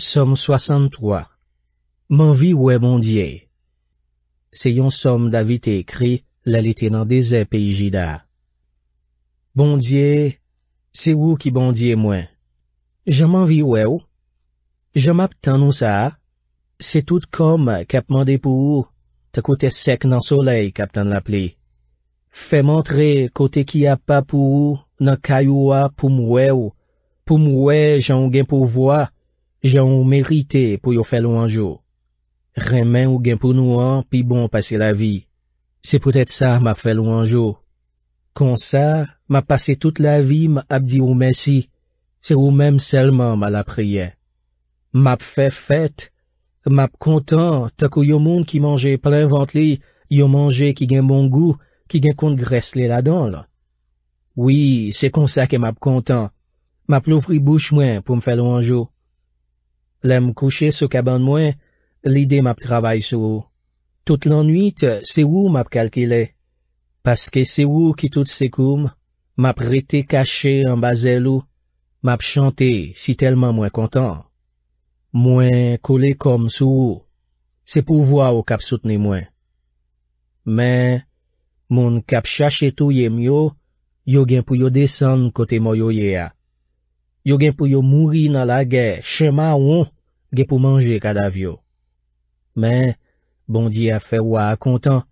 SOM 63 MEN VI WÈ BONDIÈ Se yon som davite ekri, lalite nan dezen peyi jida. Bondiè, se wou ki bondiè mwen? Je men vi wè ou? Je map tan nou sa? Se tout kom kap mande pou ou? Te kote sek nan solei, kap tan lapli. Fè montre kote ki ap pa pou ou, nan kayou wa pou mwen wè ou? Pou mwen wè jan gen pou wè ou? jè ou merite pou yo fè lou anjou. Remè ou gen pou nou an, pi bon pase la vi. Se pou tèt sa, ma fè lou anjou. Kon sa, ma pase tout la vi, ma ap di ou men si. Se ou men selman, ma la priye. Ma ap fè fèt, ma ap kontan, takou yo moun ki manje plen vant li, yo manje ki gen bon gou, ki gen kont gres li la don lò. Oui, se kon sa ke ma ap kontan. Ma ap lou fribou chwen pou m fè lou anjou. Lèm kouche sou kaban mwen, lide map travay sou ou. Tout l'anuit, se ou map kalkile. Paske se ou ki tout sekoum, map rete kache an bazel ou, map chante si telman mwen kontan. Mwen kole kom sou ou. Se pou vwa ou kap soutne mwen. Men, moun kap chache tou yem yo, yo gen pou yo desen kote mwen yo ye a. yo gen pou yo mouri nan la gen, chema won, gen pou manje kadav yo. Men, bondi a fe wak kontan,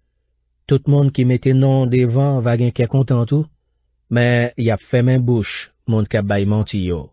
tout moun ki mette non devan vagen ke kontan tou, men yap fe men bouch moun ke bay manti yo.